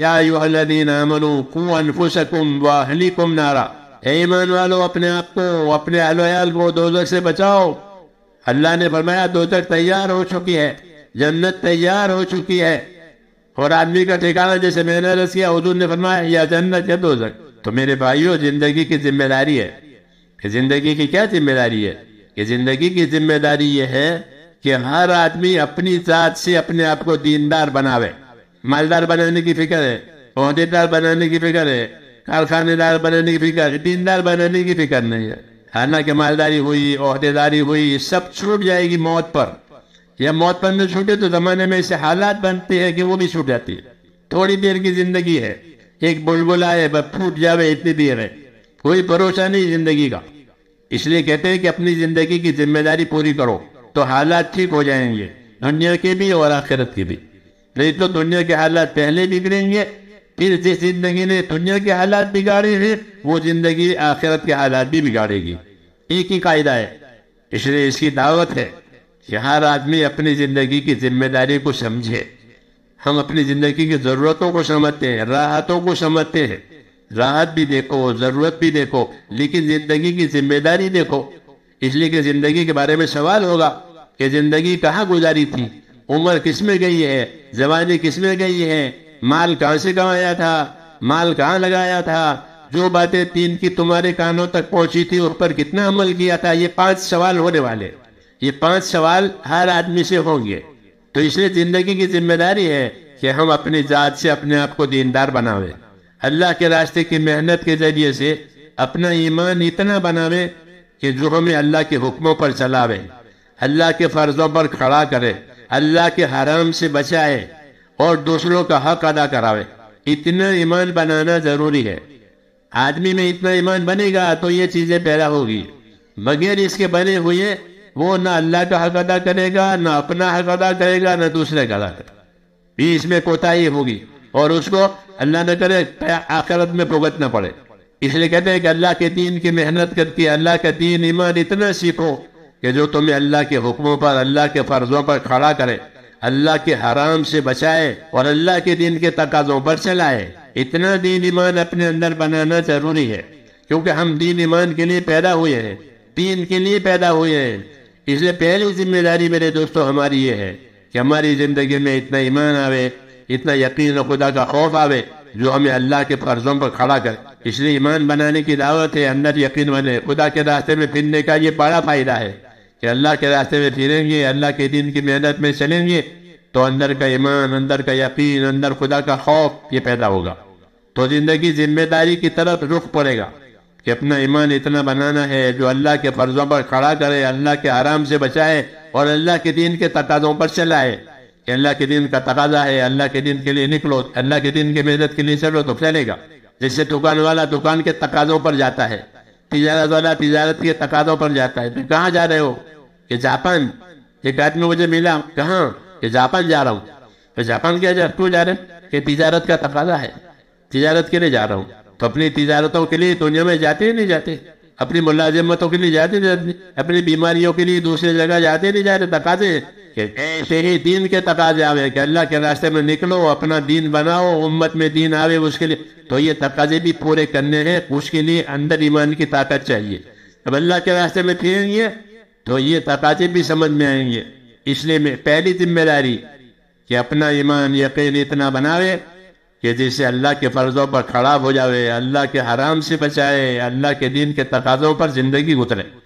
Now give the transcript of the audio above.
یا ایوہ الذین آمنوا قو انفسکم نارا اے ایمان والو اپنے آپ کو اپنے اہل کو سے بچاؤ اللہ نے فرمایا دوزر تیار ہو چکی ہے جنت تیار ہو چکی ہے اور آدمی کا ٹھکانہ جیسے میں نے رس کیا حضور نے فرمایا یا جنت یا دوزر تو میرے بھائیو زندگی کی ذمہ داری ہے کہ زندگی کی کیا ذمہ داری ہے کہ زندگی کی ذمہ داری یہ ہے کہ ہر آدمی اپنی ذات سے اپنے آپ کو دیندار بناوے مالدار بنانے کی فکر ہے عہدے دار بنانے کی فکر ہے کارخانے دار بنانے کی فکر ہے بنانے کی فکر نہیں ہے حالانکہ مالداری ہوئی عہدے داری ہوئی سب چھوٹ جائے گی موت پر یا موت پر نہ چھوٹے تو زمانے میں ایسے حالات بنتے ہیں کہ وہ بھی چھوٹ جاتی ہے تھوڑی دیر کی زندگی ہے ایک بل ہے بس پھوٹ جاوے اتنی دیر ہے کوئی بھروسہ نہیں زندگی کا اس لیے کہتے ہیں کہ اپنی زندگی کی ذمہ داری پوری کرو تو حالات ٹھیک ہو جائیں گے دنیا کے بھی اور آخرت کے بھی نہیں تو دنیا کے حالات پہلے بگڑیں گے پھر جس زندگی نے دنیا کے حالات بگاڑی ہیں وہ زندگی آخرت کے حالات بھی بگاڑے گی ایک ہی قاعدہ ہے اس لیے اس کی دعوت ہے کہ ہر آدمی اپنی زندگی کی ذمہ داری کو سمجھے ہم اپنی زندگی کی ضرورتوں کو سمجھتے ہیں راحتوں کو سمجھتے ہیں راحت بھی دیکھو ضرورت بھی دیکھو لیکن زندگی کی ذمہ داری دیکھو اس لیے کہ زندگی کے بارے میں سوال ہوگا کہ زندگی کہاں گزاری تھی عمر کس میں گئی ہے زب کس میں گئی ہے مال کہاں سے گوایا تھا مال کہاں لگایا تھا جو باتیں تین کی تمہارے کانوں تک پہنچی تھی پر کتنا عمل کیا تھا یہ پانچ سوال ہونے والے یہ پانچ سوال ہر آدمی سے ہوں گے تو اس لیے زندگی کی ذمہ داری ہے کہ ہم اپنی ذات سے اپنے آپ کو دیندار بناوے اللہ کے راستے کی محنت کے ذریعے سے اپنا ایمان اتنا بناوے کہ جو ہمیں اللہ کے حکموں پر چلاوے اللہ کے فرضوں پر کھڑا کرے اللہ کے حرام سے بچائے اور دوسروں کا حق ادا کراوے اتنا ایمان بنانا ضروری ہے آدمی میں اتنا ایمان بنے گا تو یہ چیزیں پیدا ہوگی مگر اللہ کا حق ادا کرے گا نہ اپنا حق ادا کرے گا نہ دوسرے کا ادا کرے گا اس میں کوتاہی ہوگی اور اس کو اللہ نہ کرے آخرت میں پڑے اس لیے کہتے ہیں کہ اللہ کے دین کی محنت کر کے اللہ کا دین ایمان اتنا سیکھو کہ جو تمہیں اللہ کے حکموں پر اللہ کے فرضوں پر کھڑا کرے اللہ کے حرام سے بچائے اور اللہ کے دین کے تقاضوں پر چلائے اتنا دین ایمان اپنے اندر بنانا ضروری ہے کیونکہ ہم دین ایمان کے لیے پیدا ہوئے ہیں دین کے لیے پیدا ہوئے ہیں اس لیے پہلی ذمہ داری میرے دوستو ہماری یہ ہے کہ ہماری زندگی میں اتنا ایمان آوے اتنا یقین خدا کا خوف آوے جو ہمیں اللہ کے فرضوں پر کھڑا کرے اس لیے ایمان بنانے کی دعوت ہے اندر یقین بنے خدا کے راستے میں پھرنے کا یہ بڑا فائدہ ہے کہ اللہ کے راستے میں پھریں گے اللہ کے دین کی محنت میں چلیں گے تو اندر کا ایمان اندر کا یقین اندر خدا کا خوف یہ پیدا ہوگا تو زندگی ذمہ داری کی طرف رخ پڑے گا کہ اپنا ایمان اتنا بنانا ہے جو اللہ کے فرضوں پر کھڑا کرے اللہ کے آرام سے بچائے اور اللہ کے دین کے تقاضوں پر چلائے کہ اللہ کے دین کا تقاضا ہے اللہ کے دین کے لیے نکلو اللہ کے دین کی محنت کے لیے چلو تو پھیلے گا جیسے دکان والا دکان کے تقاضوں پر جاتا ہے تجارت والا تجارت کے تقاضوں پر جاتا ہے کہاں جا رہے ہو کہ جاپان ایک آدمی میں مجھے ملا کہاں کہ جاپان جا رہا ہوں جاپان کیا جا رہے تجارت کا تقاضا ہے تجارت کے لیے جا رہا ہوں تو اپنی تجارتوں کے لیے دنیا میں جاتے نہیں جاتے اپنی ملازمتوں کے لیے جاتے اپنی بیماریوں کے لیے دوسری جگہ جاتے نہیں جاتے تقاضے کہ ایسے ہی دین کے تقاضے آوے کہ اللہ کے راستے میں نکلو اپنا دین بناؤ امت میں دین آوے اس کے لیے تو یہ تقاضے بھی پورے کرنے ہیں اس کے لیے اندر ایمان کی طاقت چاہیے اب اللہ کے راستے میں پھریں گے تو یہ تقاضے جی بھی سمجھ میں آئیں گے اس لیے میں پہلی ذمہ داری کہ اپنا ایمان یقین اتنا بناوے کہ جسے اللہ کے فرضوں پر کھڑا ہو جاوے اللہ کے حرام سے بچائے اللہ کے دین کے تقاضوں پر زندگی گزرے